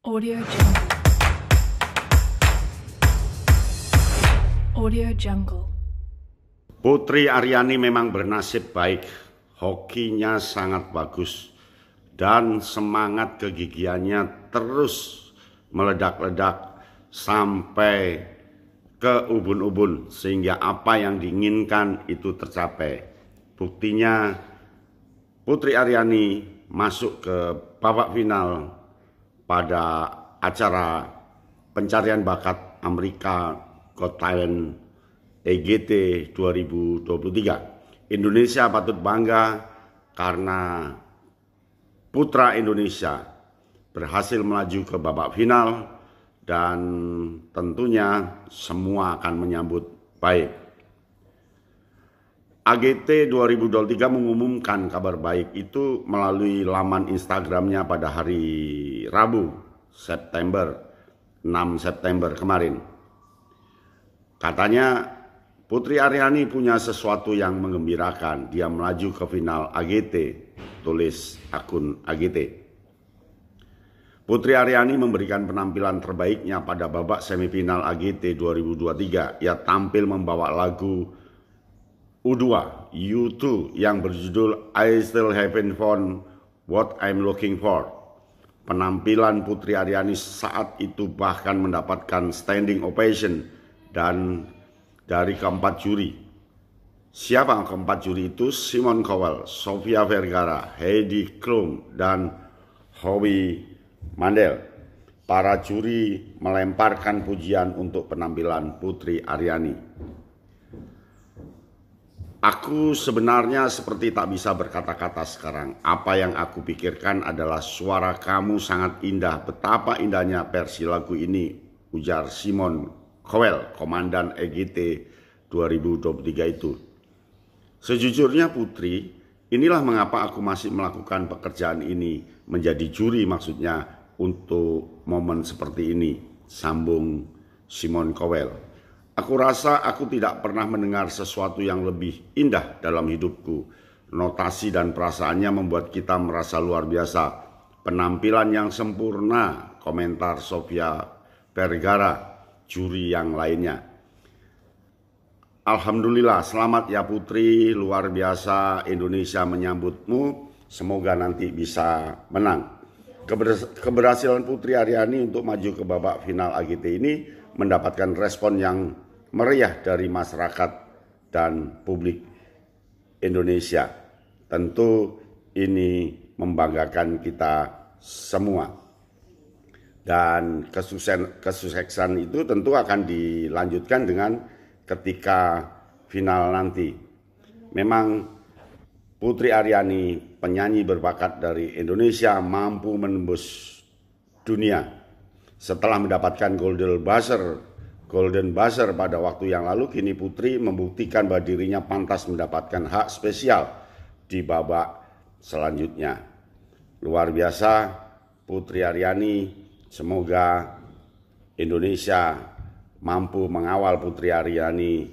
Audio Jungle. Audio Jungle. Putri Aryani memang bernasib baik. Hokinya sangat bagus dan semangat kegigiannya terus meledak-ledak sampai ke ubun-ubun sehingga apa yang diinginkan itu tercapai. Buktinya Putri Aryani masuk ke babak final pada acara pencarian bakat Amerika Got Talent EGT 2023. Indonesia patut bangga karena putra Indonesia berhasil melaju ke babak final dan tentunya semua akan menyambut baik AGT 2023 mengumumkan kabar baik itu melalui laman Instagramnya pada hari Rabu, September, 6 September kemarin. Katanya Putri Aryani punya sesuatu yang mengembirakan. Dia melaju ke final AGT, tulis akun AGT. Putri Aryani memberikan penampilan terbaiknya pada babak semifinal AGT 2023. Ia tampil membawa lagu U2, U2 yang berjudul I Still Haven't Found What I'm Looking For. Penampilan Putri Aryani saat itu bahkan mendapatkan standing ovation dan dari keempat juri. Siapa keempat juri itu? Simon Cowell, Sofia Vergara, Heidi Klum, dan Howie Mandel. Para juri melemparkan pujian untuk penampilan Putri Aryani. Aku sebenarnya seperti tak bisa berkata-kata sekarang. Apa yang aku pikirkan adalah suara kamu sangat indah. Betapa indahnya versi lagu ini, ujar Simon Cowell, komandan EGT 2023 itu. Sejujurnya Putri, inilah mengapa aku masih melakukan pekerjaan ini, menjadi juri maksudnya untuk momen seperti ini, sambung Simon Cowell. Aku rasa aku tidak pernah mendengar sesuatu yang lebih indah dalam hidupku. Notasi dan perasaannya membuat kita merasa luar biasa. Penampilan yang sempurna, komentar Sofia Vergara, juri yang lainnya. Alhamdulillah, selamat ya Putri, luar biasa Indonesia menyambutmu. Semoga nanti bisa menang. Keberhasilan Putri Aryani untuk maju ke babak final AGT ini mendapatkan respon yang meriah dari masyarakat dan publik Indonesia. Tentu ini membanggakan kita semua. Dan kesuksesan, kesuksesan itu tentu akan dilanjutkan dengan ketika final nanti. Memang Putri Aryani, penyanyi berbakat dari Indonesia, mampu menembus dunia. Setelah mendapatkan Golden Buzzer Golden Buzzer pada waktu yang lalu, kini Putri membuktikan bahwa dirinya pantas mendapatkan hak spesial di babak selanjutnya. Luar biasa Putri Aryani, semoga Indonesia mampu mengawal Putri Aryani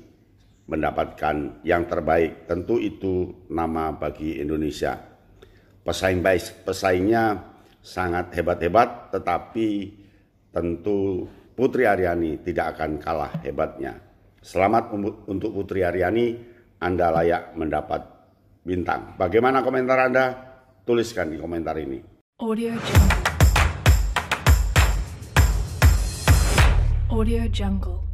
mendapatkan yang terbaik. Tentu itu nama bagi Indonesia. Pesaing baik, pesaingnya sangat hebat-hebat tetapi tentu Putri Aryani tidak akan kalah hebatnya. Selamat um-, untuk Putri Aryani, Anda layak mendapat bintang. Bagaimana komentar Anda? Tuliskan di komentar ini. Audio Jungle. Audio Jungle.